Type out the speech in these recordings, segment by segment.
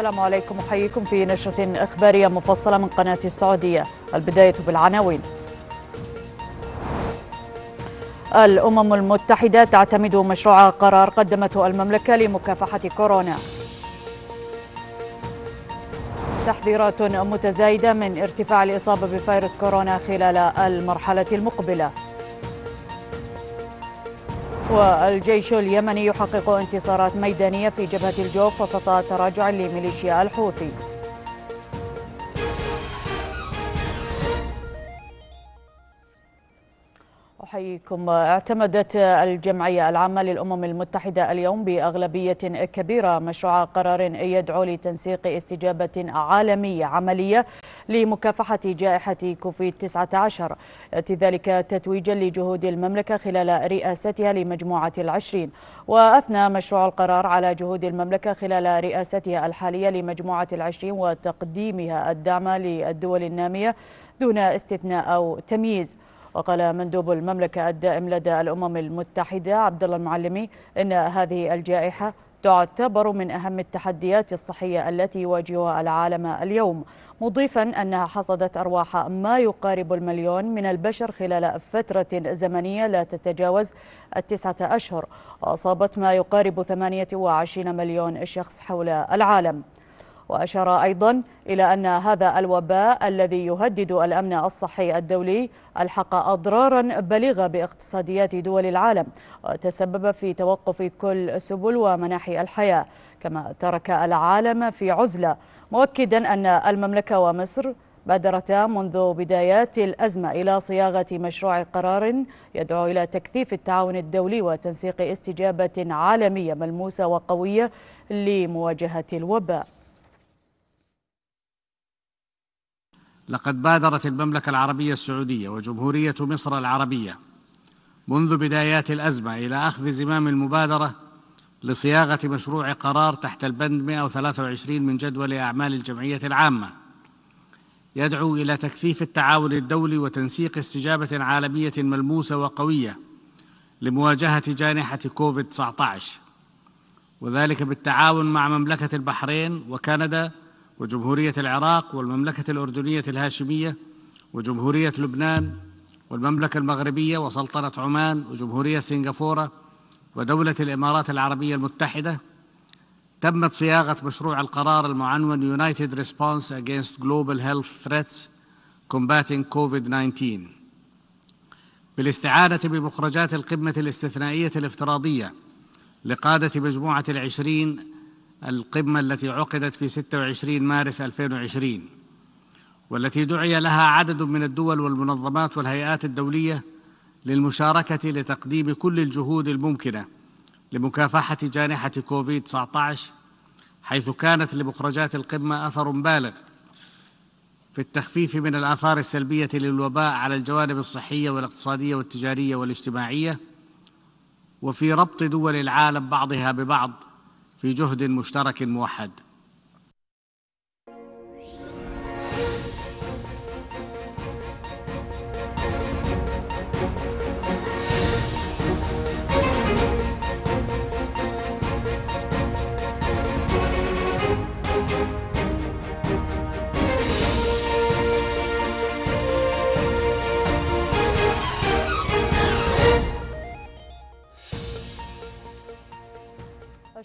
السلام عليكم أحييكم في نشرة إخبارية مفصلة من قناة السعودية البداية بالعناوين الأمم المتحدة تعتمد مشروع قرار قدمته المملكة لمكافحة كورونا تحذيرات متزايدة من ارتفاع الإصابة بفيروس كورونا خلال المرحلة المقبلة والجيش اليمني يحقق انتصارات ميدانية في جبهة الجوف وسط تراجع لميليشيا الحوثي أحييكم اعتمدت الجمعية العامة للأمم المتحدة اليوم بأغلبية كبيرة مشروع قرار يدعو لتنسيق استجابة عالمية عملية لمكافحة جائحة كوفيد 19 يأتي ذلك تتويجا لجهود المملكة خلال رئاستها لمجموعة العشرين وأثنى مشروع القرار على جهود المملكة خلال رئاستها الحالية لمجموعة العشرين وتقديمها الدعم للدول النامية دون استثناء أو تمييز وقال مندوب المملكة الدائم لدى الأمم المتحدة عبد الله المعلمي إن هذه الجائحة تعتبر من أهم التحديات الصحية التي يواجهها العالم اليوم مضيفا أنها حصدت أرواح ما يقارب المليون من البشر خلال فترة زمنية لا تتجاوز التسعة أشهر وأصابت ما يقارب 28 مليون شخص حول العالم وأشار أيضا إلى أن هذا الوباء الذي يهدد الأمن الصحي الدولي ألحق أضرارا بلغة باقتصاديات دول العالم وتسبب في توقف كل سبل ومناحي الحياة كما ترك العالم في عزلة مؤكدا أن المملكة ومصر بادرتا منذ بدايات الأزمة إلى صياغة مشروع قرار يدعو إلى تكثيف التعاون الدولي وتنسيق استجابة عالمية ملموسة وقوية لمواجهة الوباء لقد بادرت المملكة العربية السعودية وجمهورية مصر العربية منذ بدايات الأزمة إلى أخذ زمام المبادرة لصياغة مشروع قرار تحت البند 123 من جدول أعمال الجمعية العامة يدعو إلى تكثيف التعاون الدولي وتنسيق استجابة عالمية ملموسة وقوية لمواجهة جانحة كوفيد-19 وذلك بالتعاون مع مملكة البحرين وكندا وجمهورية العراق والمملكة الأردنية الهاشمية وجمهورية لبنان والمملكة المغربية وسلطنة عمان وجمهورية سنغافورة ودولة الإمارات العربية المتحدة تمت صياغة مشروع القرار المعنون United Response Against Global Health Threats Combating COVID-19 بالاستعانة بمخرجات القمة الاستثنائية الافتراضية لقادة مجموعة العشرين القمة التي عقدت في 26 مارس 2020 والتي دعي لها عدد من الدول والمنظمات والهيئات الدولية للمشاركة لتقديم كل الجهود الممكنة لمكافحة جانحة كوفيد-19 حيث كانت لمخرجات القمة أثر بالغ في التخفيف من الآثار السلبية للوباء على الجوانب الصحية والاقتصادية والتجارية والاجتماعية وفي ربط دول العالم بعضها ببعض في جهد مشترك موحد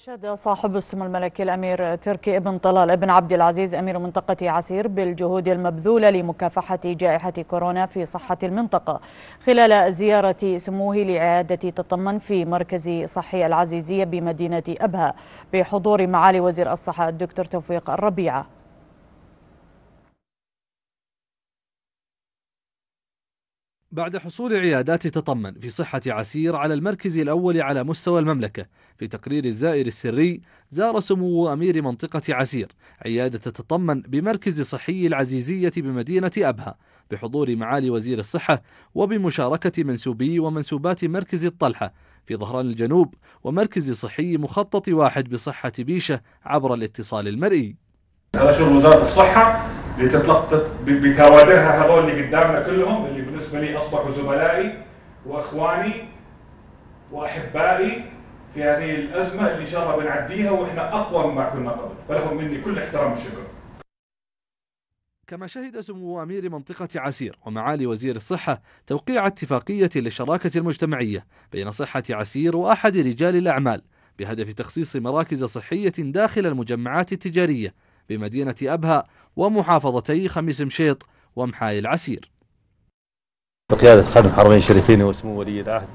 استشهد صاحب السمو الملكي الامير تركي ابن طلال ابن عبد العزيز امير منطقه عسير بالجهود المبذوله لمكافحه جائحه كورونا في صحه المنطقه خلال زياره سموه لعياده تطمن في مركز صحي العزيزيه بمدينه ابها بحضور معالي وزير الصحه الدكتور توفيق الربيعه بعد حصول عيادات تطمن في صحة عسير على المركز الأول على مستوى المملكة في تقرير الزائر السري زار سمو أمير منطقة عسير عيادة تطمن بمركز صحي العزيزية بمدينة أبها بحضور معالي وزير الصحة وبمشاركة منسوبي ومنسوبات مركز الطلحة في ظهران الجنوب ومركز صحي مخطط واحد بصحة بيشة عبر الاتصال المرئي على شغل وزارة الصحة لتتلطط بكوادرها هذول اللي قدامنا كلهم اللي بالنسبه لي اصبحوا زملائي واخواني واحبائي في هذه الازمه اللي ان شاء الله بنعديها واحنا اقوى مما كنا قبل، فلهم مني كل احترام وشكر. كما شهد سمو امير منطقه عسير ومعالي وزير الصحه توقيع اتفاقيه للشراكه المجتمعيه بين صحه عسير واحد رجال الاعمال بهدف تخصيص مراكز صحيه داخل المجمعات التجاريه بمدينة أبها ومحافظتي خميس مشيط ومحاي العسير بقيادة خادم الحرمين الشريفين وسمو ولي العهد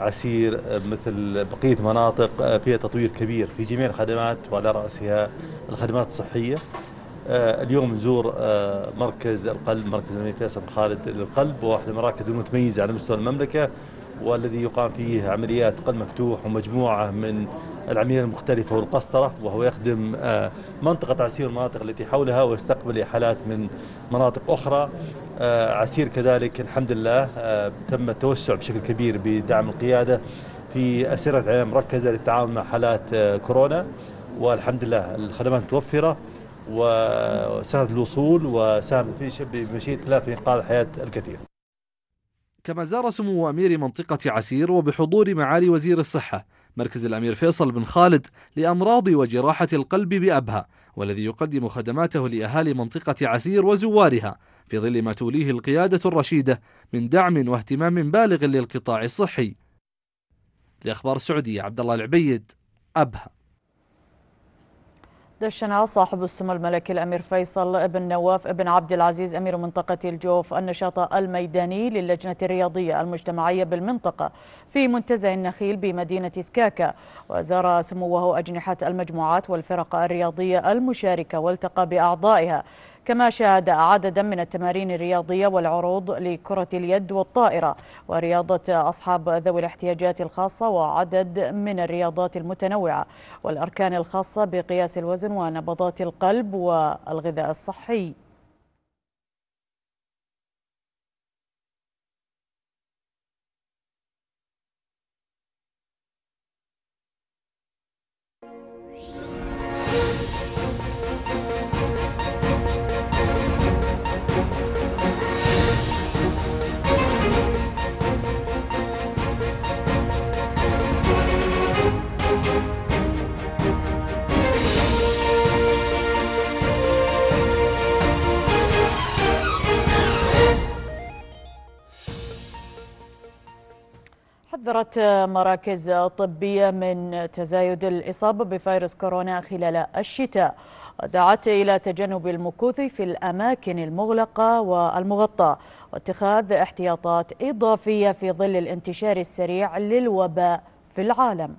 عسير مثل بقية مناطق آه، فيها تطوير كبير في جميع الخدمات وعلى رأسها الخدمات الصحية آه، اليوم نزور آه، مركز القلب مركز الملك فيصل بن خالد للقلب واحد المراكز المتميزة على مستوى المملكة والذي يقام فيه عمليات قلب مفتوح ومجموعة من العملية المختلفة والقسطرة وهو يخدم آه، منطقة عسير والمناطق التي حولها ويستقبل حالات من مناطق أخرى آه، عسير كذلك الحمد لله آه، تم التوسع بشكل كبير بدعم القيادة في أسرة عناية مركزة للتعامل مع حالات كورونا والحمد لله الخدمات متوفرة وسهل الوصول وساهم في بمشيئة الله في إنقاذ حياة الكثير كما زار سمو أمير منطقة عسير وبحضور معالي وزير الصحة مركز الأمير فيصل بن خالد لأمراض وجراحة القلب بأبها والذي يقدم خدماته لأهالي منطقة عسير وزوارها في ظل ما توليه القيادة الرشيدة من دعم واهتمام بالغ للقطاع الصحي لأخبار السعودية عبد الله العبيد أبها دشنا صاحب السمو الملكي الأمير فيصل بن نواف بن عبد العزيز أمير منطقة الجوف النشاط الميداني للجنة الرياضية المجتمعية بالمنطقة في منتزه النخيل بمدينة سكاكا وزار سموه أجنحة المجموعات والفرق الرياضية المشاركة والتقى بأعضائها كما شاهد عددا من التمارين الرياضية والعروض لكرة اليد والطائرة ورياضة أصحاب ذوي الاحتياجات الخاصة وعدد من الرياضات المتنوعة والأركان الخاصة بقياس الوزن ونبضات القلب والغذاء الصحي حذرت مراكز طبية من تزايد الإصابة بفيروس كورونا خلال الشتاء ودعت إلى تجنب المكوث في الأماكن المغلقة والمغطاة واتخاذ احتياطات إضافية في ظل الانتشار السريع للوباء في العالم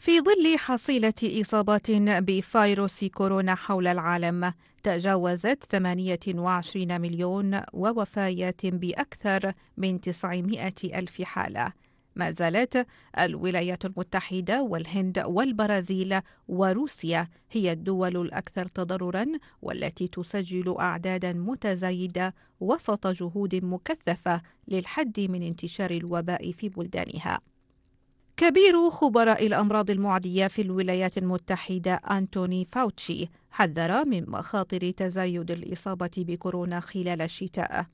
في ظل حصيلة إصابات بفيروس كورونا حول العالم تجاوزت 28 مليون ووفيات بأكثر من 900 ألف حالة ما زالت الولايات المتحدة والهند والبرازيل وروسيا هي الدول الأكثر تضررا والتي تسجل أعدادا متزايدة وسط جهود مكثفة للحد من انتشار الوباء في بلدانها كبير خبراء الأمراض المعدية في الولايات المتحدة أنتوني فاوتشي حذر من مخاطر تزايد الإصابة بكورونا خلال الشتاء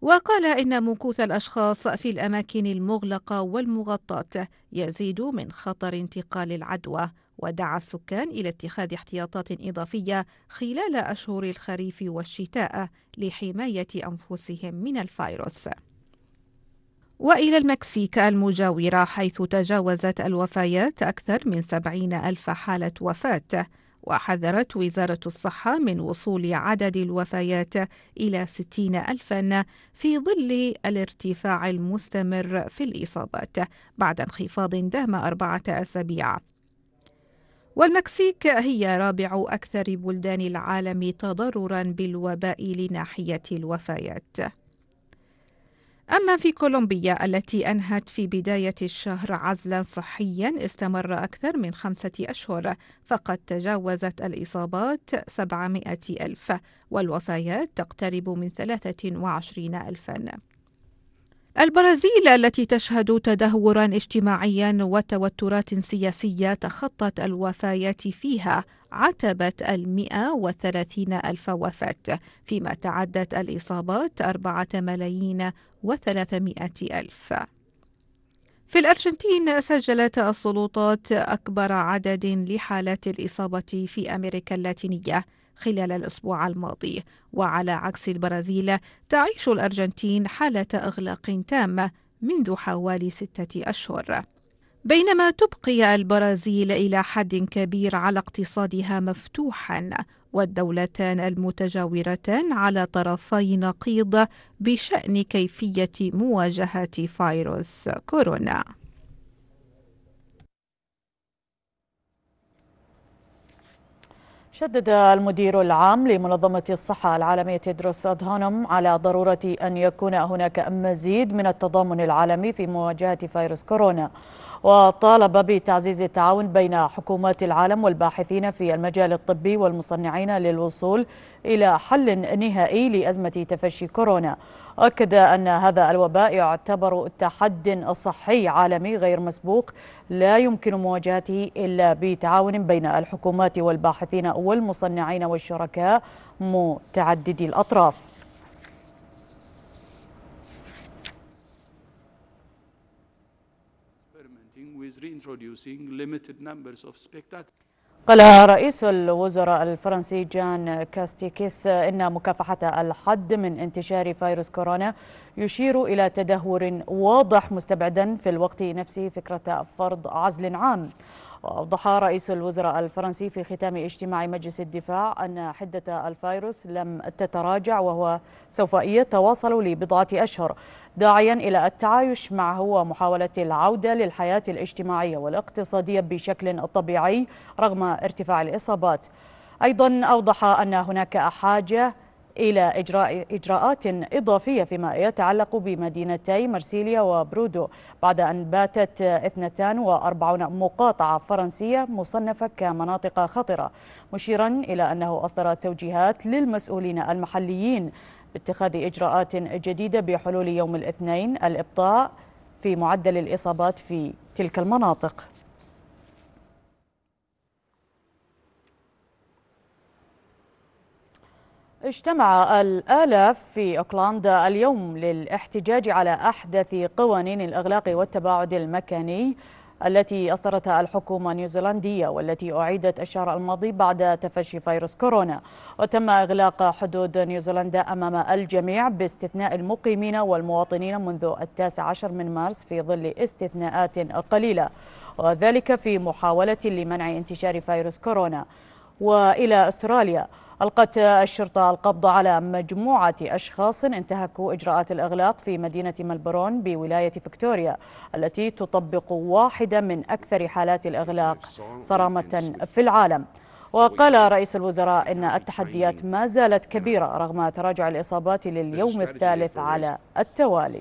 وقال إن مكوث الأشخاص في الأماكن المغلقة والمغطاة يزيد من خطر انتقال العدوى ودعا السكان إلى اتخاذ احتياطات إضافية خلال أشهر الخريف والشتاء لحماية أنفسهم من الفيروس وإلى المكسيك المجاورة حيث تجاوزت الوفيات أكثر من سبعين ألف حالة وفاة وحذرت وزارة الصحة من وصول عدد الوفيات إلى ستين ألفا في ظل الارتفاع المستمر في الإصابات بعد انخفاض دام أربعة أسابيع والمكسيك هي رابع أكثر بلدان العالم تضررا بالوباء لناحية الوفيات أما في كولومبيا التي أنهت في بداية الشهر عزلا صحيا استمر أكثر من خمسة أشهر فقد تجاوزت الإصابات 700 ألف والوفيات تقترب من 23 ألفاً البرازيل التي تشهد تدهورا اجتماعيا وتوترات سياسية تخطت الوفيات فيها عتبة المئة وثلاثين ألف وفاة فيما تعدت الإصابات أربعة ملايين وثلاثمائة ألف في الأرجنتين سجلت السلطات أكبر عدد لحالات الإصابة في أمريكا اللاتينية خلال الأسبوع الماضي وعلى عكس البرازيل تعيش الأرجنتين حالة إغلاق تام منذ حوالي ستة أشهر بينما تبقي البرازيل إلى حد كبير على اقتصادها مفتوحا والدولتان المتجاورتان على طرفي نقيض بشأن كيفية مواجهة فيروس كورونا شدد المدير العام لمنظمة الصحة العالمية تيدروس أدهانم على ضرورة أن يكون هناك مزيد من التضامن العالمي في مواجهة فيروس كورونا وطالب بتعزيز التعاون بين حكومات العالم والباحثين في المجال الطبي والمصنعين للوصول إلى حل نهائي لأزمة تفشي كورونا أكد أن هذا الوباء يعتبر تحد صحي عالمي غير مسبوق لا يمكن مواجهته إلا بتعاون بين الحكومات والباحثين والمصنعين والشركاء متعددي الأطراف قال رئيس الوزراء الفرنسي جان كاستيكيس إن مكافحة الحد من انتشار فيروس كورونا يشير إلى تدهور واضح مستبعدا في الوقت نفسه فكرة فرض عزل عام وأوضح رئيس الوزراء الفرنسي في ختام اجتماع مجلس الدفاع أن حدة الفيروس لم تتراجع وهو سوف يتواصل لبضعة أشهر داعيا إلى التعايش معه ومحاولة العودة للحياة الاجتماعية والاقتصادية بشكل طبيعي رغم ارتفاع الإصابات أيضا أوضح أن هناك حاجة إلى إجراء إجراءات إضافية فيما يتعلق بمدينتي مرسيليا وبرودو بعد أن باتت 42 مقاطعة فرنسية مصنفة كمناطق خطرة مشيرا إلى أنه أصدر توجيهات للمسؤولين المحليين باتخاذ إجراءات جديدة بحلول يوم الاثنين الإبطاء في معدل الإصابات في تلك المناطق اجتمع الآلاف في أوكلاندا اليوم للاحتجاج على أحدث قوانين الإغلاق والتباعد المكاني التي أصدرتها الحكومة النيوزيلندية والتي أعيدت الشهر الماضي بعد تفشي فيروس كورونا وتم إغلاق حدود نيوزيلندا أمام الجميع باستثناء المقيمين والمواطنين منذ التاسع عشر من مارس في ظل استثناءات قليلة وذلك في محاولة لمنع انتشار فيروس كورونا وإلى أستراليا ألقت الشرطة القبض على مجموعة أشخاص انتهكوا إجراءات الإغلاق في مدينة ملبرون بولاية فيكتوريا التي تطبق واحدة من أكثر حالات الإغلاق صرامة في العالم وقال رئيس الوزراء إن التحديات ما زالت كبيرة رغم تراجع الإصابات لليوم الثالث على التوالي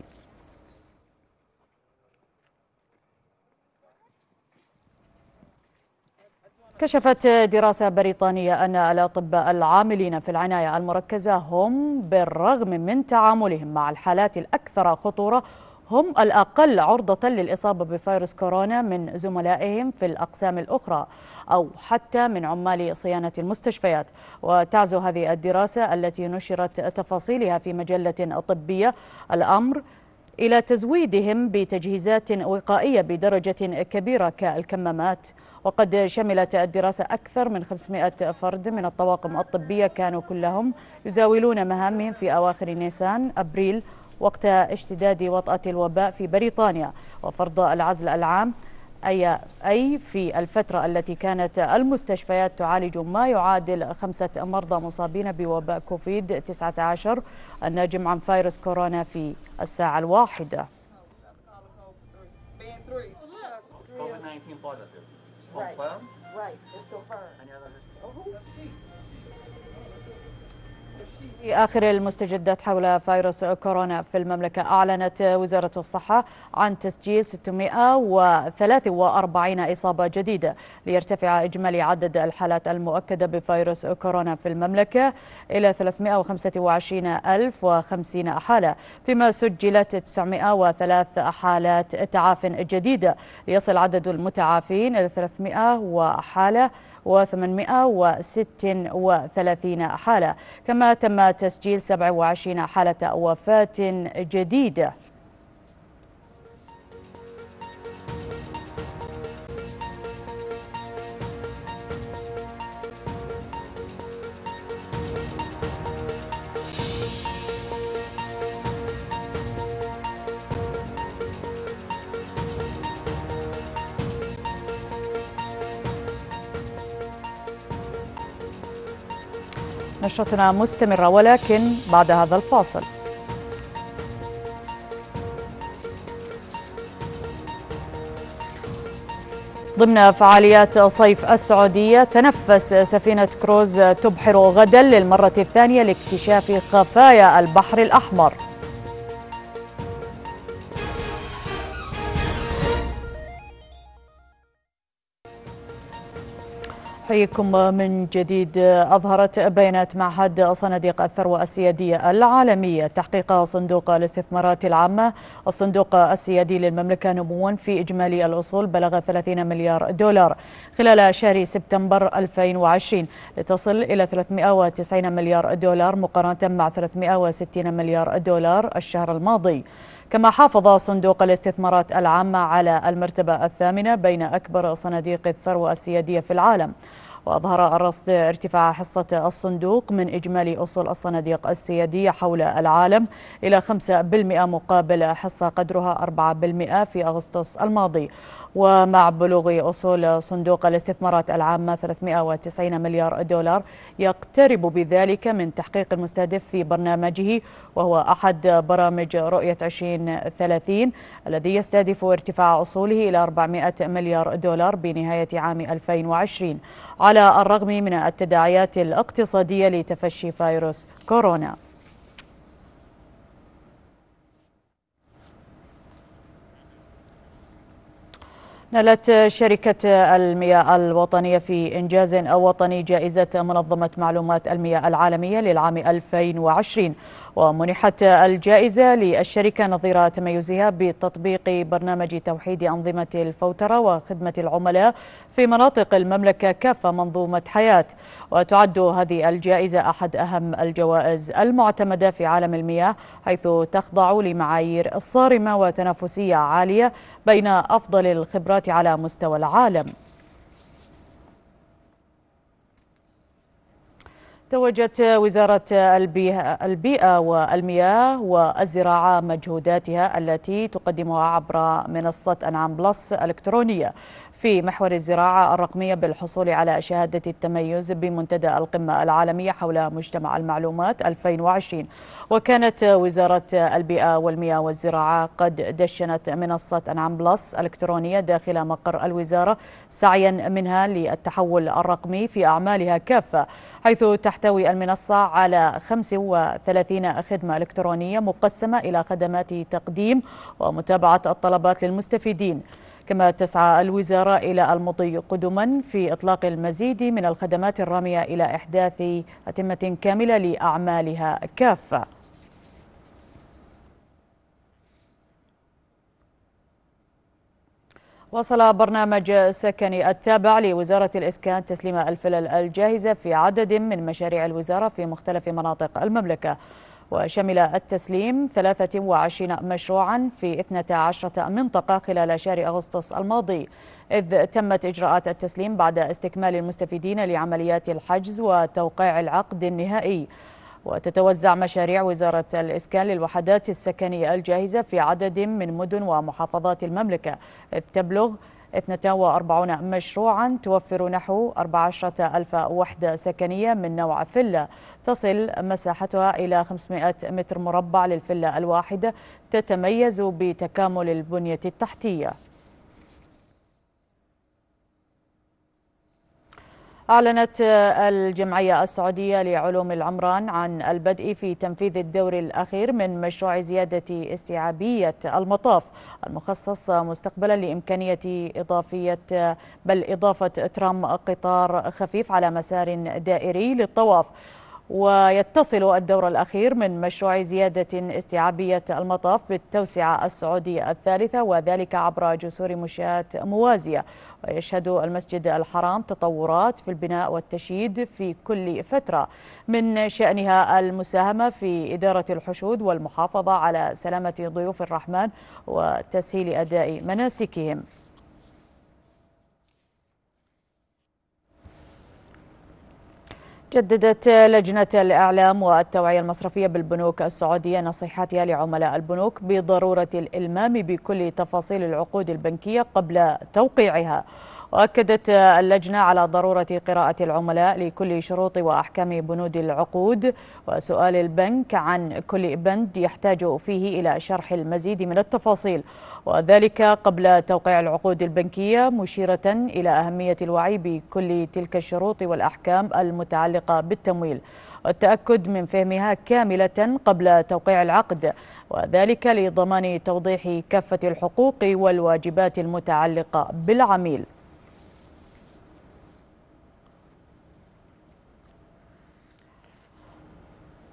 كشفت دراسة بريطانية أن الأطباء العاملين في العناية المركزة هم بالرغم من تعاملهم مع الحالات الأكثر خطورة هم الأقل عرضة للإصابة بفيروس كورونا من زملائهم في الأقسام الأخرى أو حتى من عمال صيانة المستشفيات وتعزو هذه الدراسة التي نشرت تفاصيلها في مجلة طبية الأمر إلى تزويدهم بتجهيزات وقائية بدرجة كبيرة كالكمامات وقد شملت الدراسة أكثر من 500 فرد من الطواقم الطبية كانوا كلهم يزاولون مهامهم في أواخر نيسان أبريل وقت اشتداد وطأة الوباء في بريطانيا وفرض العزل العام أي أي في الفترة التي كانت المستشفيات تعالج ما يعادل خمسة مرضى مصابين بوباء كوفيد 19 الناجم عن فيروس كورونا في الساعة الواحدة Right. في آخر المستجدات حول فيروس كورونا في المملكة أعلنت وزارة الصحة عن تسجيل 643 إصابة جديدة ليرتفع إجمالي عدد الحالات المؤكدة بفيروس كورونا في المملكة إلى 325050 حالة فيما سجلت 903 حالات تعاف جديدة ليصل عدد المتعافين إلى 300 وحالة و836 حالة كما تم تسجيل 27 حالة وفاة جديدة نشرتنا مستمرة ولكن بعد هذا الفاصل ضمن فعاليات صيف السعودية تنفس سفينة كروز تبحر غدا للمرة الثانية لاكتشاف خفايا البحر الأحمر حيكم من جديد أظهرت بيانات معهد صناديق الثروة السيادية العالمية تحقيق صندوق الاستثمارات العامة الصندوق السيادي للمملكة نموا في إجمالي الأصول بلغ 30 مليار دولار خلال شهر سبتمبر 2020 لتصل إلى 390 مليار دولار مقارنة مع 360 مليار دولار الشهر الماضي كما حافظ صندوق الاستثمارات العامة على المرتبة الثامنة بين أكبر صناديق الثروة السيادية في العالم وأظهر الرصد ارتفاع حصة الصندوق من إجمالي أصول الصناديق السيادية حول العالم إلى 5% مقابل حصة قدرها 4% في أغسطس الماضي ومع بلوغ أصول صندوق الاستثمارات العامة 390 مليار دولار يقترب بذلك من تحقيق المستهدف في برنامجه وهو أحد برامج رؤية 2030 الذي يستهدف ارتفاع أصوله إلى 400 مليار دولار بنهاية عام 2020 على الرغم من التداعيات الاقتصادية لتفشي فيروس كورونا نالت شركة المياه الوطنية في إنجاز وطني جائزة منظمة معلومات المياه العالمية للعام 2020 ومنحت الجائزة للشركة نظير تميزها بتطبيق برنامج توحيد أنظمة الفوترة وخدمة العملاء في مناطق المملكة كافة منظومة حياة وتعد هذه الجائزة أحد أهم الجوائز المعتمدة في عالم المياه حيث تخضع لمعايير صارمة وتنافسية عالية بين أفضل الخبرات على مستوى العالم توجت وزارة البيئة والمياه والزراعة مجهوداتها التي تقدمها عبر منصة أنعام بلس الإلكترونية في محور الزراعة الرقمية بالحصول على شهادة التميز بمنتدى القمة العالمية حول مجتمع المعلومات 2020 وكانت وزارة البيئة والمياه والزراعة قد دشنت منصة أنعام بلس الكترونية داخل مقر الوزارة سعيا منها للتحول الرقمي في أعمالها كافة حيث تحتوي المنصة على 35 خدمة إلكترونية مقسمة إلى خدمات تقديم ومتابعة الطلبات للمستفيدين كما تسعى الوزارة إلى المضي قدما في إطلاق المزيد من الخدمات الرامية إلى إحداث أتمة كاملة لأعمالها كافة وصل برنامج سكني التابع لوزارة الإسكان تسليم الفلل الجاهزة في عدد من مشاريع الوزارة في مختلف مناطق المملكة وشمل التسليم 23 مشروعا في 12 منطقة خلال شهر أغسطس الماضي إذ تمت إجراءات التسليم بعد استكمال المستفيدين لعمليات الحجز وتوقيع العقد النهائي وتتوزع مشاريع وزارة الإسكان للوحدات السكنية الجاهزة في عدد من مدن ومحافظات المملكة إذ تبلغ 42 مشروعا توفر نحو 14 ألف وحدة سكنية من نوع فيلا تصل مساحتها إلى 500 متر مربع للفيلا الواحدة تتميز بتكامل البنية التحتية أعلنت الجمعية السعودية لعلوم العمران عن البدء في تنفيذ الدور الأخير من مشروع زيادة استيعابية المطاف المخصص مستقبلا لإمكانية إضافية بل إضافة ترام قطار خفيف على مسار دائري للطواف ويتصل الدور الأخير من مشروع زيادة استيعابية المطاف بالتوسعة السعودية الثالثة وذلك عبر جسور مشاة موازية ويشهد المسجد الحرام تطورات في البناء والتشييد في كل فترة من شأنها المساهمة في إدارة الحشود والمحافظة على سلامة ضيوف الرحمن وتسهيل أداء مناسكهم جددت لجنة الإعلام والتوعية المصرفية بالبنوك السعودية نصيحتها لعملاء البنوك بضرورة الإلمام بكل تفاصيل العقود البنكية قبل توقيعها وأكدت اللجنة على ضرورة قراءة العملاء لكل شروط وأحكام بنود العقود وسؤال البنك عن كل بند يحتاج فيه إلى شرح المزيد من التفاصيل وذلك قبل توقيع العقود البنكية مشيرة إلى أهمية الوعي بكل تلك الشروط والأحكام المتعلقة بالتمويل والتأكد من فهمها كاملة قبل توقيع العقد وذلك لضمان توضيح كافة الحقوق والواجبات المتعلقة بالعميل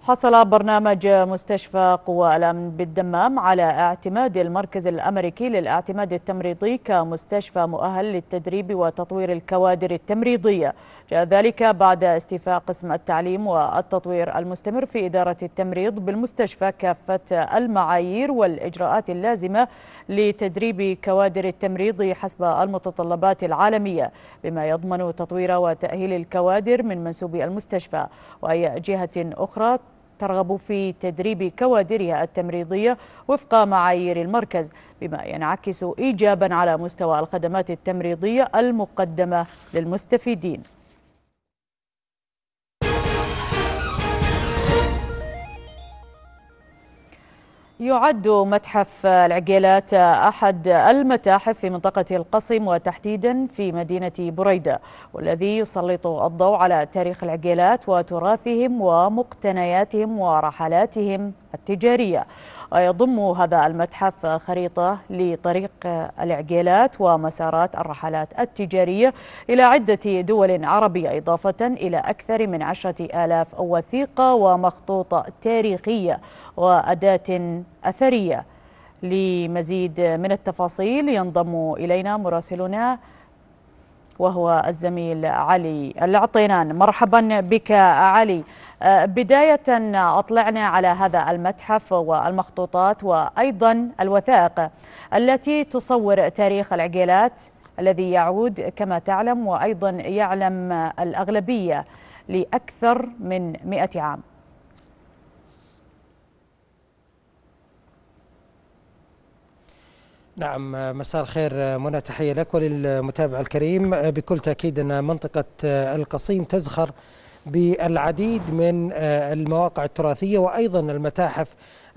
حصل برنامج مستشفى قوى الامن بالدمام على اعتماد المركز الامريكي للاعتماد التمريضي كمستشفى مؤهل للتدريب وتطوير الكوادر التمريضيه، جاء ذلك بعد استيفاء قسم التعليم والتطوير المستمر في اداره التمريض بالمستشفى كافه المعايير والاجراءات اللازمه لتدريب كوادر التمريض حسب المتطلبات العالميه، بما يضمن تطوير وتاهيل الكوادر من منسوبي المستشفى واي جهه اخرى ترغب في تدريب كوادرها التمريضية وفق معايير المركز بما ينعكس إيجابا على مستوى الخدمات التمريضية المقدمة للمستفيدين يعد متحف العقيلات أحد المتاحف في منطقة القصيم وتحديدا في مدينة بريدة والذي يسلط الضوء على تاريخ العقيلات وتراثهم ومقتنياتهم ورحلاتهم التجارية يضم هذا المتحف خريطة لطريق العقيلات ومسارات الرحلات التجارية إلى عدة دول عربية إضافة إلى أكثر من عشرة آلاف وثيقة ومخطوطة تاريخية وأداة أثرية لمزيد من التفاصيل ينضم إلينا مراسلنا وهو الزميل علي العطينان مرحبا بك علي آه، بداية أطلعنا على هذا المتحف والمخطوطات وأيضا الوثائق التي تصور تاريخ العقيلات الذي يعود كما تعلم وأيضا يعلم الأغلبية لأكثر من مئة عام نعم مساء الخير منى تحية لك وللمتابع الكريم بكل تأكيد أن منطقة القصيم تزخر بالعديد من آه، المواقع التراثية وأيضا المتاحف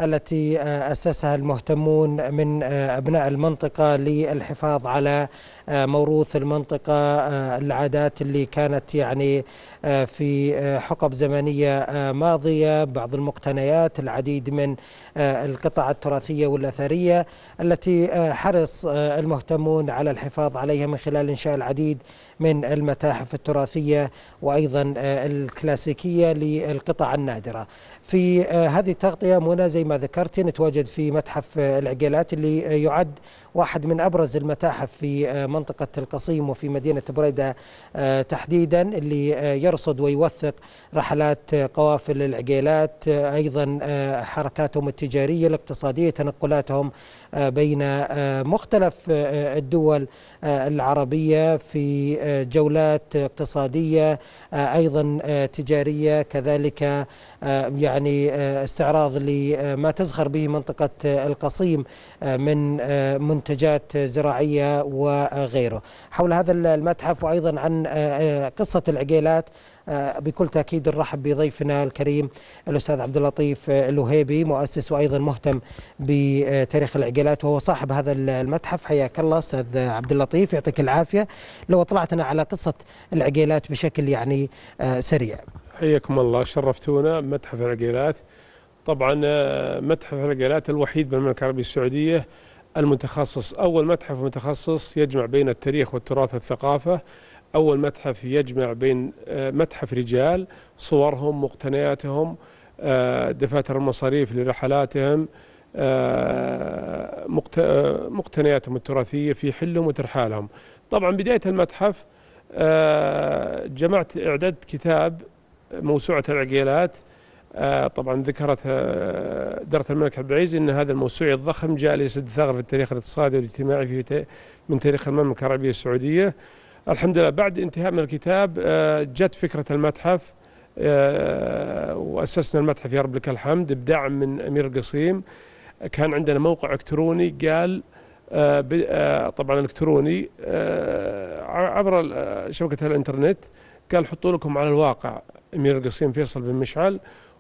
التي آه، أسسها المهتمون من آه، أبناء المنطقة للحفاظ على موروث المنطقة آه، العادات اللي كانت يعني آه، في آه، حقب زمنية ماضية بعض المقتنيات العديد من القطع التراثية والأثرية التي حرص المهتمون على الحفاظ عليها من خلال إنشاء العديد من المتاحف التراثية وأيضا الكلاسيكية للقطع النادرة في هذه التغطية منى زي ما ذكرت نتواجد في متحف العقيلات اللي يعد واحد من أبرز المتاحف في منطقة منطقة القصيم وفي مدينة بريدة آه، تحديدا اللي آه، يرصد ويوثق رحلات آه، قوافل العقيلات أيضا حركاتهم التجارية الاقتصادية تنقلاتهم آه، بين آه، مختلف آه، الدول العربية في جولات اقتصادية أيضا تجارية كذلك يعني استعراض لما تزخر به منطقة القصيم من منتجات زراعية وغيره حول هذا المتحف وأيضا عن قصة العقيلات آه، بكل تاكيد نرحب بضيفنا الكريم الاستاذ عبد اللطيف الوهيبي مؤسس وايضا مهتم بتاريخ العقيلات وهو صاحب هذا المتحف حياك الله استاذ عبد اللطيف يعطيك العافيه لو اطلعتنا على قصه العقيلات بشكل يعني آه، سريع. حياكم الله شرفتونا آه، متحف العقيلات طبعا متحف العقيلات الوحيد بالمملكه العربيه السعوديه المتخصص اول متحف متخصص يجمع بين التاريخ والتراث والثقافه أول متحف يجمع بين آه، متحف رجال صورهم مقتنياتهم آه، دفاتر المصاريف لرحلاتهم آه، مقتنياتهم التراثية في حلهم وترحالهم طبعا بداية المتحف جمعت إعداد كتاب موسوعة العقيلات طبعا ذكرت دارة الملك عبد العزيز ان هذا الموسوعي الضخم جاء ليسد ثغر في التاريخ الاقتصادي والاجتماعي في من تاريخ المملكه العربيه السعوديه الحمد لله بعد انتهاء من الكتاب آه، جت فكرة المتحف آه، وأسسنا المتحف يا رب لك الحمد بدعم من أمير القصيم كان عندنا موقع إلكتروني قال آه، طبعا إلكتروني عبر شبكة الإنترنت قال حطوا لكم على الواقع أمير القصيم فيصل بن مشعل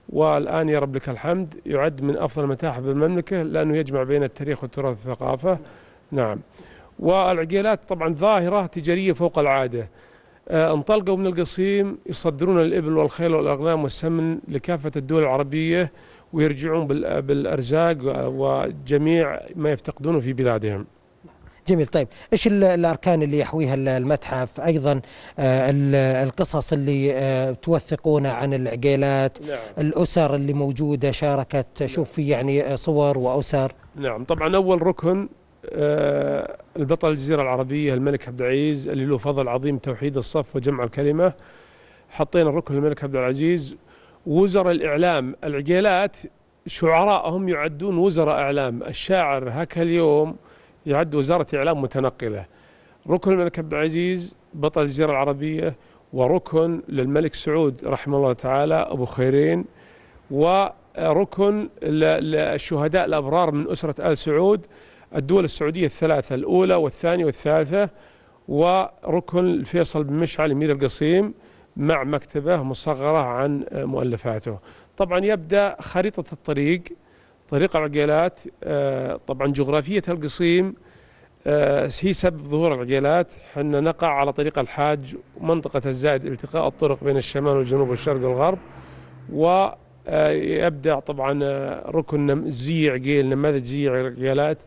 والآن يا رب لك الحمد يعد من أفضل المتاحف بالمملكة لأنه يجمع بين التاريخ والتراث والثقافة نعم والعقيلات طبعا ظاهرة تجارية فوق العادة آه، انطلقوا من القصيم يصدرون الإبل والخيل والأغنام والسمن لكافة الدول العربية ويرجعون بالأرزاق وجميع ما يفتقدونه في بلادهم جميل طيب ايش الاركان اللي يحويها المتحف ايضا آه، القصص اللي آه، توثقون عن العقيلات نعم. الاسر اللي موجوده شاركت شوف في يعني صور واسر نعم طبعا اول ركن آه، البطل الجزيرة العربية الملك عبد العزيز اللي له فضل عظيم توحيد الصف وجمع الكلمة حطينا الركن الملك عبد العزيز وزراء الإعلام العقيلات شعراءهم يعدون وزراء إعلام الشاعر هكا اليوم يعد وزارة إعلام متنقلة ركن الملك عبد العزيز بطل الجزيرة العربية وركن للملك سعود رحمه الله تعالى أبو خيرين وركن للشهداء الأبرار من أسرة آل سعود الدول السعودية الثلاثة الأولى والثانية والثالثة وركن الفيصل بن مشعل أمير القصيم مع مكتبة مصغرة عن مؤلفاته طبعا يبدأ خريطة الطريق طريق العقيلات آه، طبعا جغرافية القصيم آه، هي سبب ظهور العقيلات حنا نقع على طريق الحاج منطقة الزائد التقاء الطرق بين الشمال والجنوب والشرق والغرب ويبدأ آه، طبعا ركن زي عقيل نماذج زي عقيلات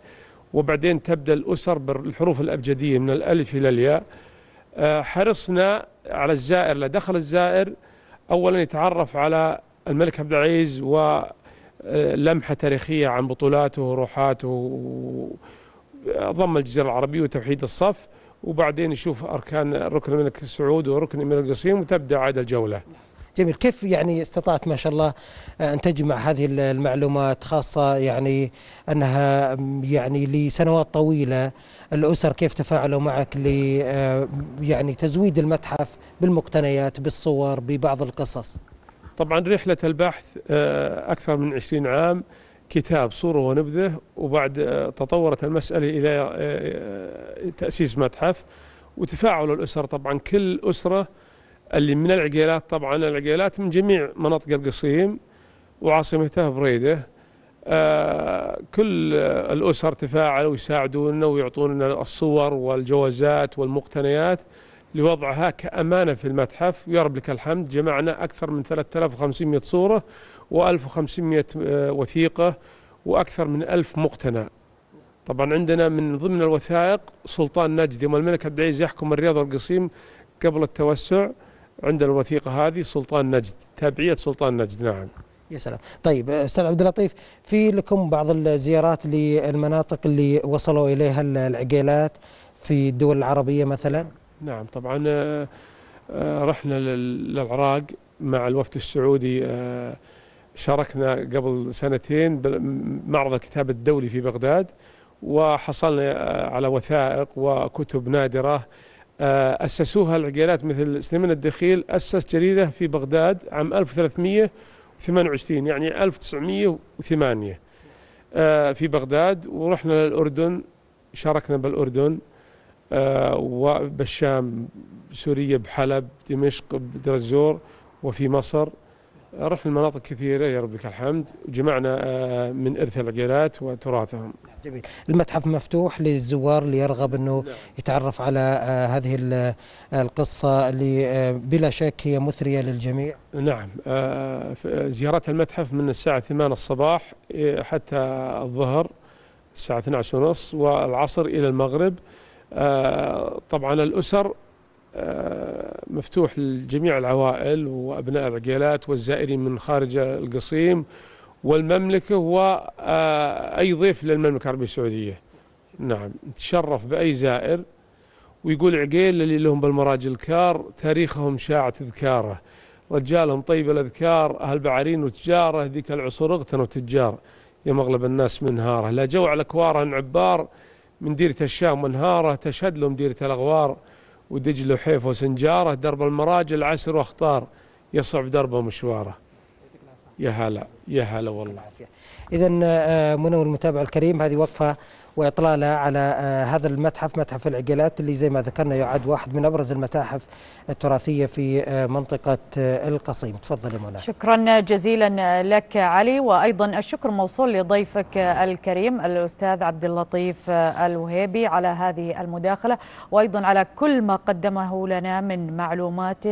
وبعدين تبدأ الأسر بالحروف الأبجدية من الألف إلى الياء آه، حرصنا على الزائر لدخل الزائر أولا يتعرف على الملك عبد العزيز ولمحة آه، تاريخية عن بطولاته وروحاته ضم الجزيرة العربية وتوحيد الصف وبعدين يشوف أركان ركن الملك سعود وركن الملك قصيم وتبدأ عاد الجولة جميل كيف يعني استطعت ما شاء الله آه، أن تجمع هذه المعلومات خاصة يعني أنها يعني لسنوات طويلة الأسر كيف تفاعلوا معك ل آه، يعني تزويد المتحف بالمقتنيات بالصور ببعض القصص طبعا رحلة البحث آه، أكثر من 20 عام كتاب صورة ونبذة وبعد تطورت المسألة إلى تأسيس متحف وتفاعل الأسر طبعا كل أسرة اللي من العقيلات طبعا العقيلات من جميع مناطق القصيم وعاصمته بريده آه، كل الاسر تفاعلوا ويساعدونا ويعطوننا الصور والجوازات والمقتنيات لوضعها كأمانة في المتحف رب لك الحمد جمعنا أكثر من 3500 صورة و1500 آه، وثيقة وأكثر من 1000 مقتنى طبعا عندنا من ضمن الوثائق سلطان نجدي والملك عبد العزيز يحكم الرياض والقصيم قبل التوسع عندنا الوثيقه هذه سلطان نجد تابعيه سلطان نجد نعم يا سلام طيب استاذ عبد اللطيف في لكم بعض الزيارات للمناطق اللي وصلوا اليها العقيلات في الدول العربيه مثلا نعم طبعا آه، آه، رحنا للعراق مع الوفد السعودي آه، شاركنا قبل سنتين بمعرض الكتاب الدولي في بغداد وحصلنا على وثائق وكتب نادره آه، أسسوها العقيلات مثل سليمان الدخيل أسس جريدة في بغداد عام 1328 يعني 1908 آه، في بغداد ورحنا للأردن شاركنا بالأردن آه، وبالشام سوريا بحلب دمشق بدرزور وفي مصر رحنا لمناطق كثيرة يا رب لك الحمد وجمعنا آه، من إرث العقيلات وتراثهم جميل المتحف مفتوح للزوار اللي يرغب أنه نعم. يتعرف على آه، هذه آه، القصة اللي بلا شك هي مثرية للجميع نعم زيارة المتحف من الساعة 8 الصباح حتى الظهر الساعة 12 ونص والعصر إلى المغرب طبعا الأسر آه، مفتوح لجميع العوائل وأبناء العقيلات والزائرين من خارج القصيم والمملكة وأي آه، ضيف للمملكة العربية السعودية نعم نتشرف بأي زائر ويقول عقيل اللي لهم بالمراجل الكار تاريخهم شاع تذكاره رجالهم طيب الأذكار أهل بعارين وتجاره ذيك العصور اغتن وتجار يا مغلب الناس منهاره لا جو على كواره عبار من ديرة الشام وانهاره تشهد لهم ديرة الأغوار ودجل وحيف وسنجاره درب المراجل عسر واخطار يصعب دربه مشواره يا هلا يا هلا والله اذا آه، منى المتابع الكريم هذه وقفه وإطلاله على آه، هذا المتحف متحف العقلات اللي زي ما ذكرنا يعد واحد من أبرز المتاحف التراثية في آه، منطقة آه، القصيم تفضل يا مولانا شكرا جزيلا لك علي وأيضا الشكر موصول لضيفك الكريم الأستاذ عبد اللطيف الوهيبي على هذه المداخلة وأيضا على كل ما قدمه لنا من معلومات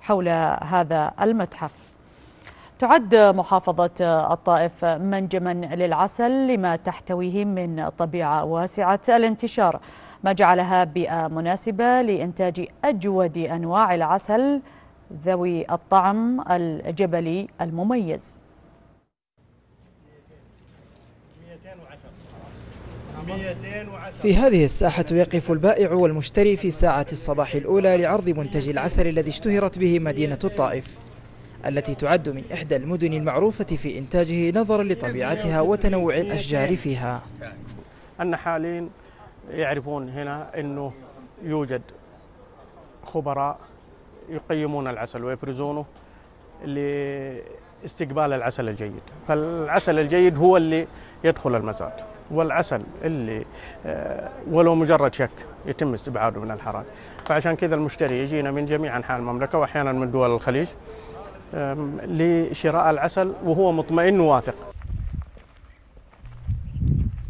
حول هذا المتحف تعد محافظة الطائف منجما للعسل لما تحتويه من طبيعة واسعة الانتشار ما جعلها بيئة مناسبة لإنتاج أجود أنواع العسل ذوي الطعم الجبلي المميز في هذه الساحة يقف البائع والمشتري في ساعة الصباح الأولى لعرض منتج العسل الذي اشتهرت به مدينة الطائف التي تعد من إحدى المدن المعروفة في إنتاجه نظرا لطبيعتها وتنوع الأشجار فيها النحالين يعرفون هنا أنه يوجد خبراء يقيمون العسل ويفرزونه لاستقبال العسل الجيد فالعسل الجيد هو اللي يدخل المزاد والعسل اللي آه، ولو مجرد شك يتم استبعاده من الحراج فعشان كذا المشتري يجينا من جميع أنحاء المملكة وأحيانا من دول الخليج لشراء العسل وهو مطمئن واثق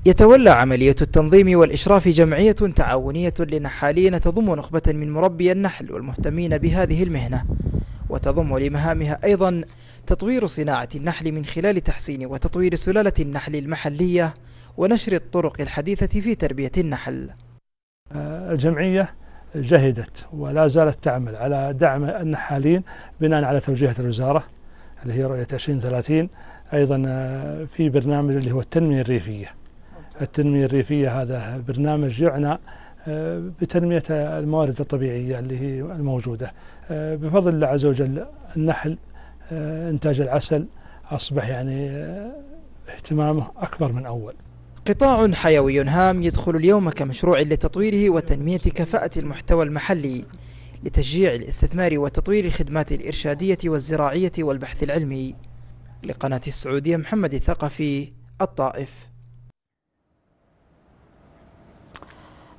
يتولى عملية التنظيم والإشراف جمعية تعاونية لنحالين تضم نخبة من مربي النحل والمهتمين بهذه المهنة وتضم لمهامها أيضا تطوير صناعة النحل من خلال تحسين وتطوير سلالة النحل المحلية ونشر الطرق الحديثة في تربية النحل أه، الجمعية جهدت ولا زالت تعمل على دعم النحالين بناء على توجيهة الوزارة اللي هي رؤية 2030 أيضا آه، في برنامج اللي هو التنمية الريفية التنمية الريفية هذا برنامج يعنى آه، بتنمية الموارد الطبيعية اللي هي الموجودة آه، بفضل الله عز وجل النحل إنتاج العسل أصبح يعني اهتمامه أكبر من أول قطاع حيوي هام يدخل اليوم كمشروع لتطويره وتنمية كفاءة المحتوى المحلي لتشجيع الاستثمار وتطوير الخدمات الإرشادية والزراعية والبحث العلمي لقناة السعودية محمد الثقفي الطائف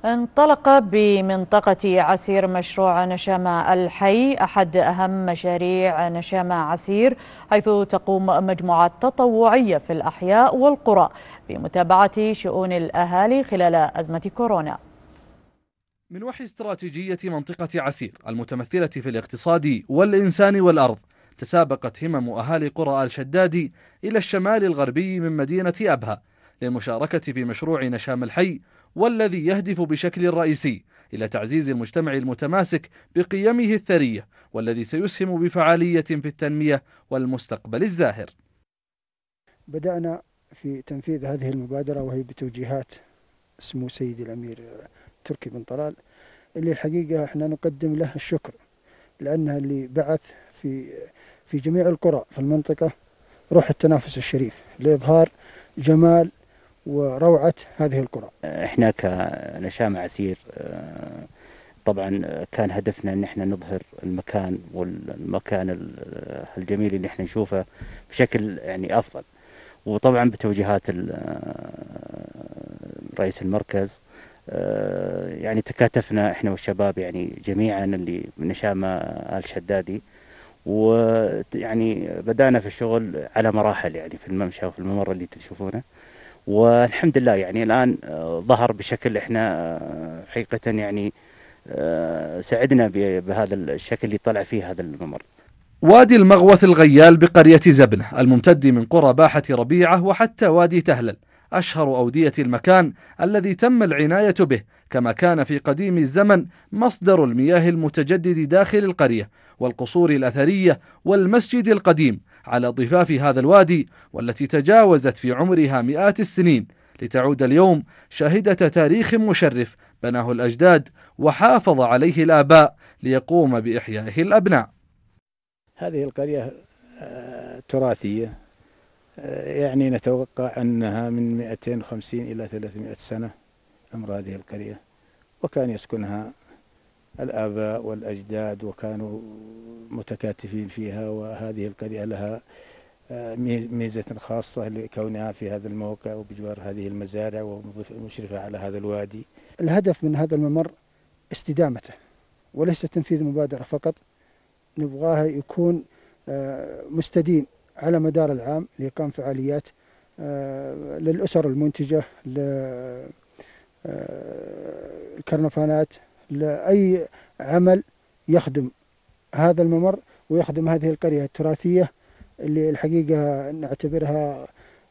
انطلق بمنطقة عسير مشروع نشامة الحي أحد أهم مشاريع نشامة عسير حيث تقوم مجموعات تطوعية في الأحياء والقرى بمتابعة شؤون الأهالي خلال أزمة كورونا من وحي استراتيجية منطقة عسير المتمثلة في الاقتصاد والإنسان والأرض تسابقت همم أهالي قرى الشدادي إلى الشمال الغربي من مدينة أبها للمشاركة في مشروع نشام الحي والذي يهدف بشكل رئيسي إلى تعزيز المجتمع المتماسك بقيمه الثرية والذي سيسهم بفعالية في التنمية والمستقبل الزاهر بدأنا في تنفيذ هذه المبادرة وهي بتوجيهات سمو سيدي الأمير تركي بن طلال اللي الحقيقة احنا نقدم له الشكر لأنها اللي بعث في في جميع القرى في المنطقة روح التنافس الشريف لإظهار جمال وروعة هذه القرى احنا كنشام عسير آه، طبعا كان هدفنا ان احنا نظهر المكان والمكان الجميل اللي احنا نشوفه بشكل يعني افضل وطبعا بتوجيهات آه، رئيس المركز آه، يعني تكاتفنا احنا والشباب يعني جميعا اللي من نشامه ال شدادي ويعني بدانا في الشغل على مراحل يعني في الممشى وفي الممر اللي تشوفونه والحمد لله يعني الان آه، ظهر بشكل احنا آه، حقيقه يعني آه، سعدنا بهذا الشكل اللي طلع فيه هذا الممر. وادي المغوث الغيال بقرية زبنة الممتد من قرى باحة ربيعة وحتى وادي تهلل أشهر أودية المكان الذي تم العناية به كما كان في قديم الزمن مصدر المياه المتجدد داخل القرية والقصور الأثرية والمسجد القديم على ضفاف هذا الوادي والتي تجاوزت في عمرها مئات السنين لتعود اليوم شاهدة تاريخ مشرف بناه الأجداد وحافظ عليه الآباء ليقوم بإحيائه الأبناء هذه القرية آه، تراثية آه، يعني نتوقع أنها من 250 إلى 300 سنة عمر هذه القرية وكان يسكنها الآباء والأجداد وكانوا متكاتفين فيها وهذه القرية لها آه، ميزة خاصة لكونها في هذا الموقع وبجوار هذه المزارع ومشرفة على هذا الوادي الهدف من هذا الممر استدامته وليس تنفيذ مبادرة فقط نبغاها يكون آه، مستديم على مدار العام لإقام فعاليات آه، للأسر المنتجة للكرنفانات لأي عمل يخدم هذا الممر ويخدم هذه القرية التراثية اللي الحقيقة نعتبرها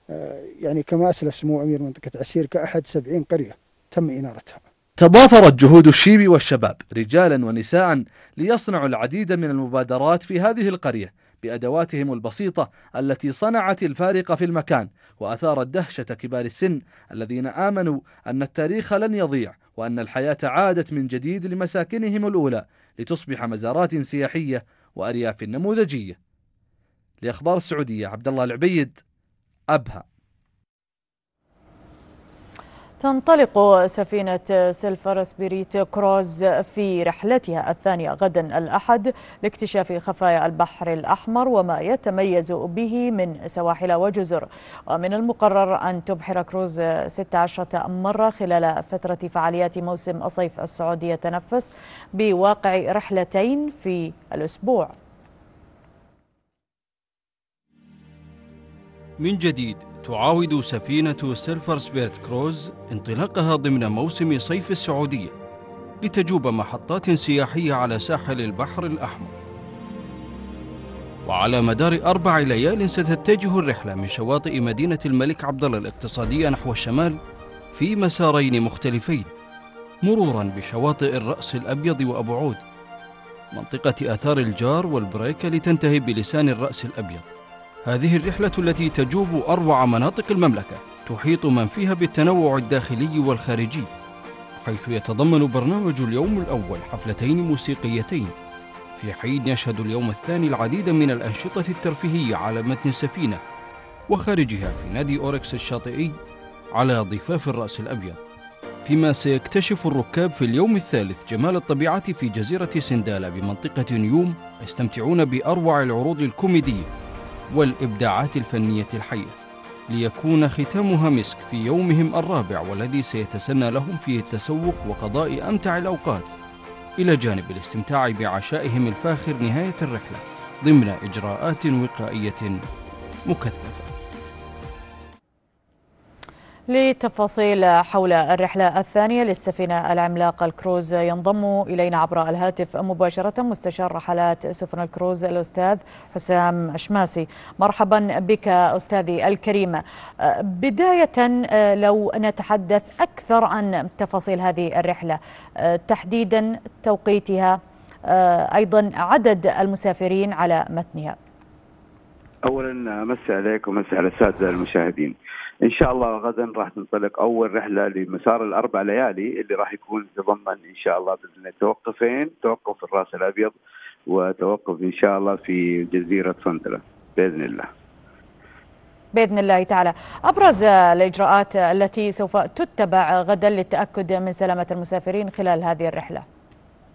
آه، يعني كما أسلف سمو أمير منطقة عسير كأحد سبعين قرية تم إنارتها تضافرت جهود الشيبي والشباب رجالا ونساء ليصنعوا العديد من المبادرات في هذه القرية بأدواتهم البسيطة التي صنعت الفارق في المكان وأثارت دهشة كبار السن الذين آمنوا أن التاريخ لن يضيع وأن الحياة عادت من جديد لمساكنهم الأولى لتصبح مزارات سياحية وأرياف نموذجية لأخبار السعودية عبد الله العبيد أبها تنطلق سفينة سيلفر سبيريت كروز في رحلتها الثانية غدا الأحد لاكتشاف خفايا البحر الأحمر وما يتميز به من سواحل وجزر ومن المقرر أن تبحر كروز 16 مرة خلال فترة فعاليات موسم الصيف السعودي تنفس بواقع رحلتين في الأسبوع من جديد تعاود سفينة سيلفر سبيرت كروز انطلاقها ضمن موسم صيف السعودية لتجوب محطات سياحية على ساحل البحر الأحمر وعلى مدار أربع ليال ستتجه الرحلة من شواطئ مدينة الملك عبدالله الاقتصادية نحو الشمال في مسارين مختلفين مرورا بشواطئ الرأس الأبيض وأبو عود منطقة آثار الجار والبريكة لتنتهي بلسان الرأس الأبيض هذه الرحلة التي تجوب أروع مناطق المملكة تحيط من فيها بالتنوع الداخلي والخارجي حيث يتضمن برنامج اليوم الأول حفلتين موسيقيتين في حين يشهد اليوم الثاني العديد من الأنشطة الترفيهية على متن السفينة وخارجها في نادي أوركس الشاطئي على ضفاف الرأس الأبيض فيما سيكتشف الركاب في اليوم الثالث جمال الطبيعة في جزيرة سندالة بمنطقة نيوم يستمتعون بأروع العروض الكوميدية والإبداعات الفنية الحية ليكون ختامها مسك في يومهم الرابع والذي سيتسنى لهم فيه التسوق وقضاء أمتع الأوقات إلى جانب الاستمتاع بعشائهم الفاخر نهاية الرحلة ضمن إجراءات وقائية مكثفة لتفاصيل حول الرحلة الثانية للسفينة العملاقة الكروز ينضم إلينا عبر الهاتف مباشرة مستشار رحلات سفن الكروز الأستاذ حسام أشماسي مرحبا بك أستاذي الكريمة أه، بداية أه، لو نتحدث أكثر عن تفاصيل هذه الرحلة أه، تحديدا توقيتها أيضا عدد المسافرين على متنها أولا مسي عليك ومسي على السادة المشاهدين ان شاء الله غدا راح تنطلق اول رحله لمسار الاربع ليالي اللي راح يكون يتضمن ان شاء الله باذن توقفين توقف الراس الابيض وتوقف ان شاء الله في جزيره فندله باذن الله. باذن الله تعالى ابرز الاجراءات التي سوف تتبع غدا للتاكد من سلامه المسافرين خلال هذه الرحله.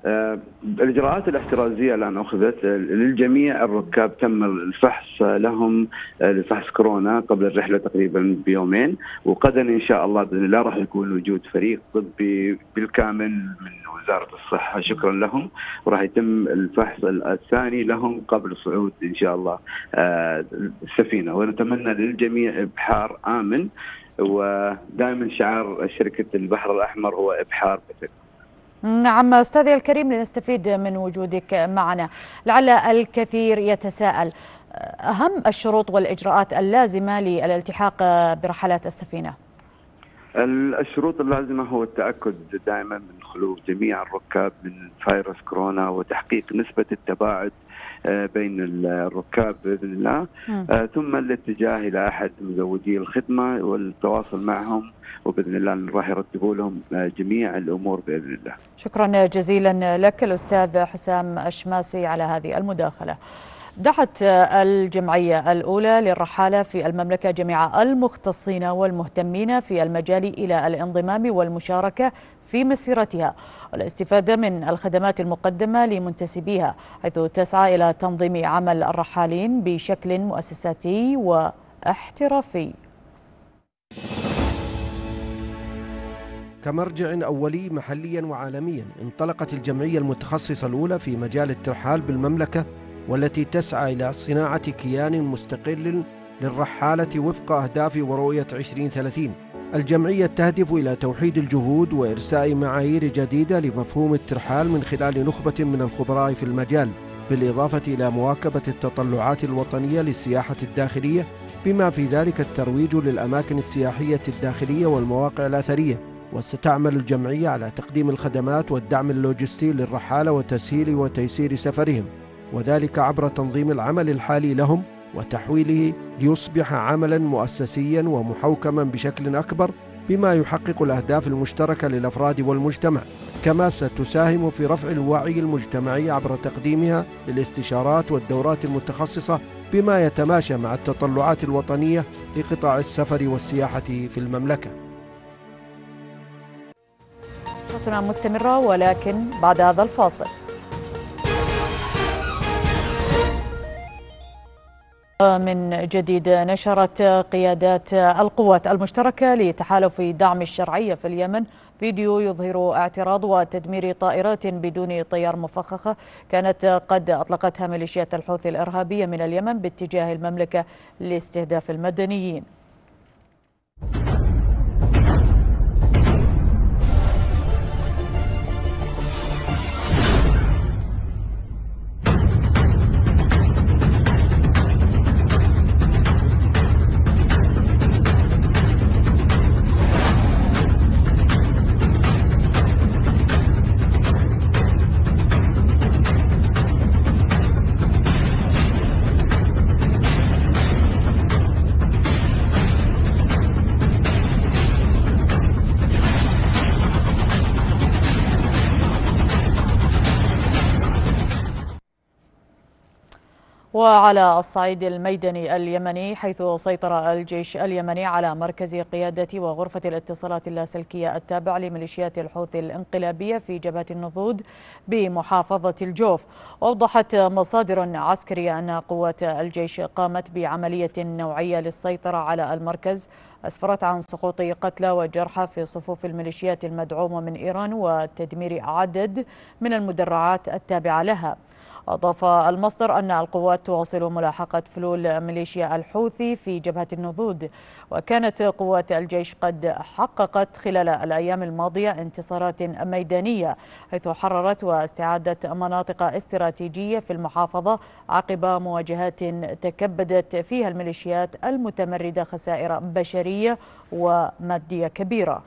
آه، الاجراءات الاحترازيه الان اخذت آه، للجميع الركاب تم الفحص لهم آه، لفحص كورونا قبل الرحله تقريبا بيومين وغدا ان شاء الله باذن الله راح يكون وجود فريق طبي بالكامل من وزاره الصحه شكرا لهم وراح يتم الفحص الثاني لهم قبل صعود ان شاء الله السفينه ونتمنى للجميع بحار امن ودائما شعار شركه البحر الاحمر هو ابحار مثل نعم أستاذي الكريم لنستفيد من وجودك معنا لعل الكثير يتساءل أهم الشروط والإجراءات اللازمة للالتحاق برحلات السفينة الشروط اللازمة هو التأكد دائما من خلو جميع الركاب من فيروس كورونا وتحقيق نسبة التباعد آه، بين الركاب باذن الله آه، ثم الاتجاه الى احد مزودي الخدمه والتواصل معهم وباذن الله راح يرتبوا لهم آه، جميع الامور باذن الله. شكرا جزيلا لك الاستاذ حسام الشماسي على هذه المداخله. دعت الجمعية الأولى للرحالة في المملكة جميع المختصين والمهتمين في المجال إلى الانضمام والمشاركة في مسيرتها والاستفادة من الخدمات المقدمة لمنتسبيها حيث تسعى إلى تنظيم عمل الرحالين بشكل مؤسساتي واحترافي كمرجع أولي محليا وعالميا انطلقت الجمعية المتخصصة الأولى في مجال الترحال بالمملكة والتي تسعى إلى صناعة كيان مستقل للرحالة وفق أهداف ورؤية 2030 الجمعية تهدف إلى توحيد الجهود وإرساء معايير جديدة لمفهوم الترحال من خلال نخبة من الخبراء في المجال بالإضافة إلى مواكبة التطلعات الوطنية للسياحة الداخلية بما في ذلك الترويج للأماكن السياحية الداخلية والمواقع الأثرية وستعمل الجمعية على تقديم الخدمات والدعم اللوجستي للرحالة وتسهيل وتيسير سفرهم وذلك عبر تنظيم العمل الحالي لهم وتحويله ليصبح عملا مؤسسيا ومحوكما بشكل اكبر بما يحقق الاهداف المشتركه للافراد والمجتمع كما ستساهم في رفع الوعي المجتمعي عبر تقديمها للاستشارات والدورات المتخصصه بما يتماشى مع التطلعات الوطنيه لقطاع السفر والسياحه في المملكه مستمره ولكن بعد هذا الفاصل من جديد نشرت قيادات القوات المشتركة لتحالف دعم الشرعية في اليمن فيديو يظهر اعتراض وتدمير طائرات بدون طيار مفخخة كانت قد أطلقتها ميليشيات الحوثي الإرهابية من اليمن باتجاه المملكة لاستهداف المدنيين وعلى الصعيد الميداني اليمني حيث سيطر الجيش اليمني على مركز قيادة وغرفة الاتصالات اللاسلكية التابع لميليشيات الحوثي الانقلابية في جبهة النضود بمحافظة الجوف أوضحت مصادر عسكرية أن قوات الجيش قامت بعملية نوعية للسيطرة على المركز أسفرت عن سقوط قتلى وجرحى في صفوف الميليشيات المدعومة من إيران وتدمير عدد من المدرعات التابعة لها أضاف المصدر أن القوات تواصل ملاحقة فلول ميليشيا الحوثي في جبهة النضود وكانت قوات الجيش قد حققت خلال الأيام الماضية انتصارات ميدانية حيث حررت واستعادت مناطق استراتيجية في المحافظة عقب مواجهات تكبدت فيها الميليشيات المتمردة خسائر بشرية ومادية كبيرة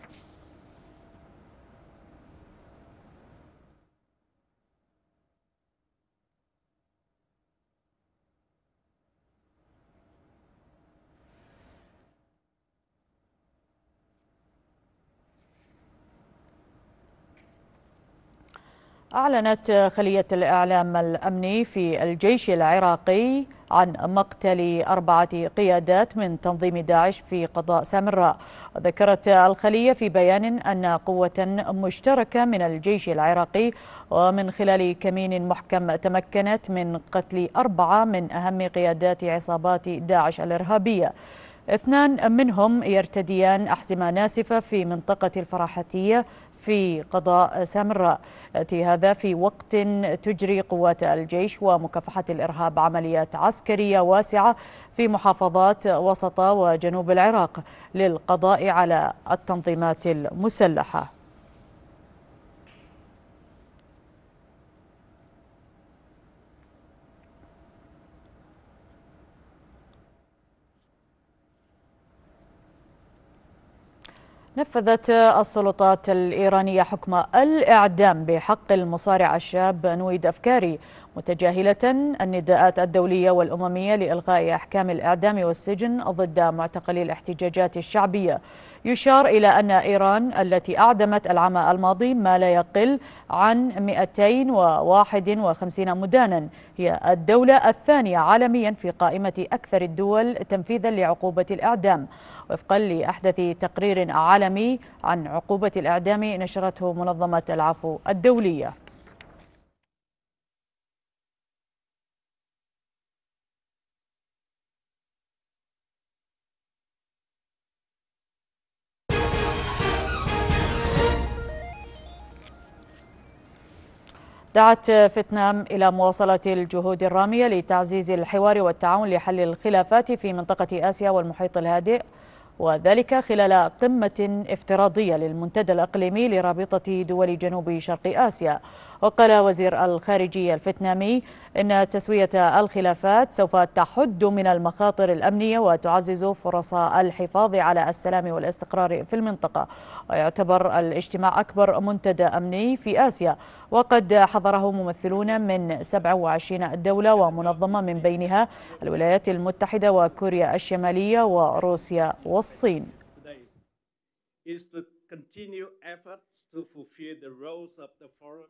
أعلنت خلية الإعلام الأمني في الجيش العراقي عن مقتل أربعة قيادات من تنظيم داعش في قضاء سامراء وذكرت الخلية في بيان أن قوة مشتركة من الجيش العراقي ومن خلال كمين محكم تمكنت من قتل أربعة من أهم قيادات عصابات داعش الإرهابية اثنان منهم يرتديان أحزمة ناسفة في منطقة الفراحتية في قضاء سامراء هذا في وقت تجري قوات الجيش ومكافحة الإرهاب عمليات عسكرية واسعة في محافظات وسط وجنوب العراق للقضاء على التنظيمات المسلحه نفذت السلطات الإيرانية حكم الإعدام بحق المصارع الشاب نويد أفكاري متجاهلة النداءات الدولية والأممية لإلغاء أحكام الإعدام والسجن ضد معتقلي الاحتجاجات الشعبية يشار إلى أن إيران التي أعدمت العام الماضي ما لا يقل عن 251 مدانا هي الدولة الثانية عالميا في قائمة أكثر الدول تنفيذا لعقوبة الإعدام وفقا لأحدث تقرير عالمي عن عقوبة الإعدام نشرته منظمة العفو الدولية دعت فيتنام إلى مواصلة الجهود الرامية لتعزيز الحوار والتعاون لحل الخلافات في منطقة آسيا والمحيط الهادئ وذلك خلال قمة افتراضية للمنتدى الأقليمي لرابطة دول جنوب شرق آسيا وقال وزير الخارجية الفيتنامي إن تسوية الخلافات سوف تحد من المخاطر الأمنية وتعزز فرص الحفاظ على السلام والاستقرار في المنطقة ويعتبر الاجتماع أكبر منتدى أمني في آسيا وقد حضره ممثلون من 27 دولة ومنظمة من بينها الولايات المتحدة وكوريا الشمالية وروسيا والصين is to continue efforts to fulfill the roles of the forum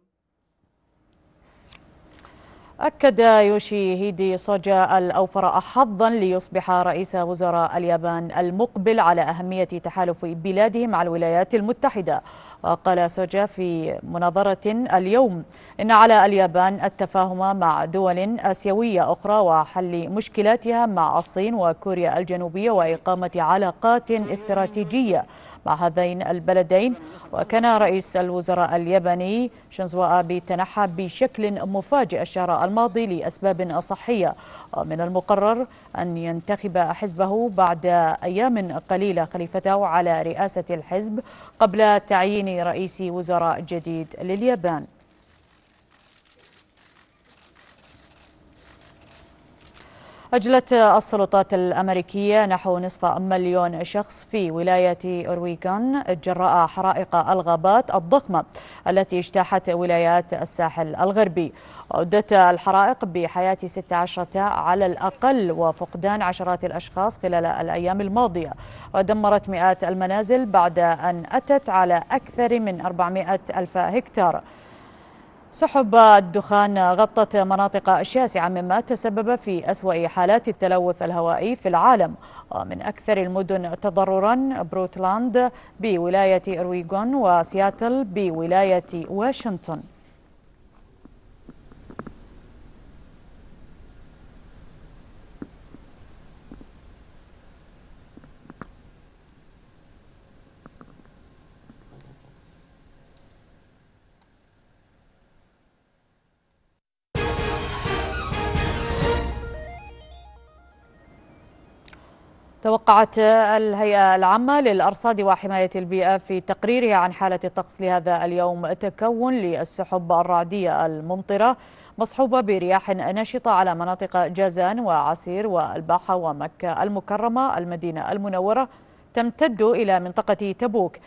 أكد يوشيهيدي سوجا الأوفر حظا ليصبح رئيس وزراء اليابان المقبل على أهمية تحالف بلاده مع الولايات المتحدة وقال سوجا في مناظرة اليوم إن على اليابان التفاهم مع دول آسيوية أخرى وحل مشكلاتها مع الصين وكوريا الجنوبية وإقامة علاقات استراتيجية مع هذين البلدين وكان رئيس الوزراء الياباني شنزو آبي تنحى بشكل مفاجئ الشهر الماضي لأسباب صحية ومن المقرر أن ينتخب حزبه بعد أيام قليلة خليفته على رئاسة الحزب قبل تعيين رئيس وزراء جديد لليابان أجلت السلطات الأمريكية نحو نصف مليون شخص في ولاية أرويكان جراء حرائق الغابات الضخمة التي اجتاحت ولايات الساحل الغربي أدت الحرائق بحياة 16 على الأقل وفقدان عشرات الأشخاص خلال الأيام الماضية ودمرت مئات المنازل بعد أن أتت على أكثر من 400 ألف هكتار سحب الدخان غطت مناطق شاسعة مما تسبب في أسوأ حالات التلوث الهوائي في العالم ومن أكثر المدن تضررا بروتلاند بولاية أرويغون وسياتل بولاية واشنطن توقعت الهيئة العامة للأرصاد وحماية البيئة في تقريرها عن حالة الطقس لهذا اليوم تكون للسحب الرعدية الممطرة مصحوبة برياح نشطة على مناطق جازان وعسير والباحة ومكة المكرمة المدينة المنورة تمتد إلى منطقة تبوك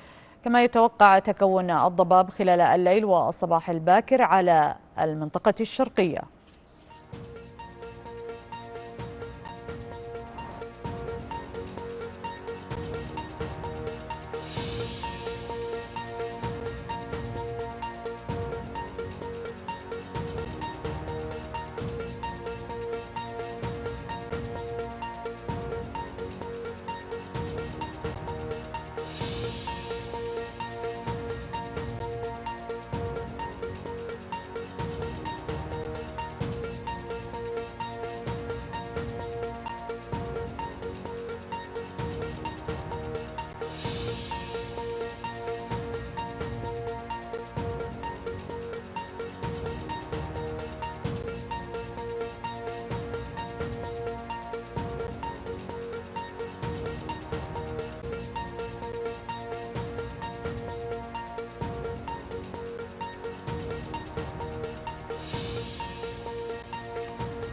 كما يتوقع تكون الضباب خلال الليل والصباح الباكر على المنطقة الشرقية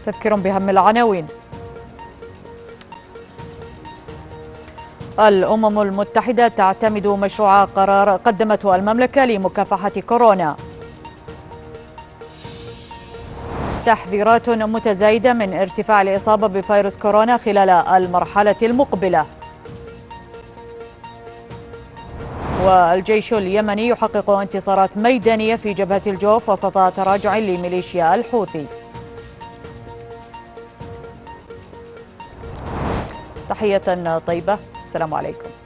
تذكير بهم العناوين الأمم المتحدة تعتمد مشروع قرار قدمته المملكة لمكافحة كورونا تحذيرات متزايدة من ارتفاع الإصابة بفيروس كورونا خلال المرحلة المقبلة والجيش اليمني يحقق انتصارات ميدانية في جبهة الجوف وسط تراجع لميليشيا الحوثي تحية طيبة السلام عليكم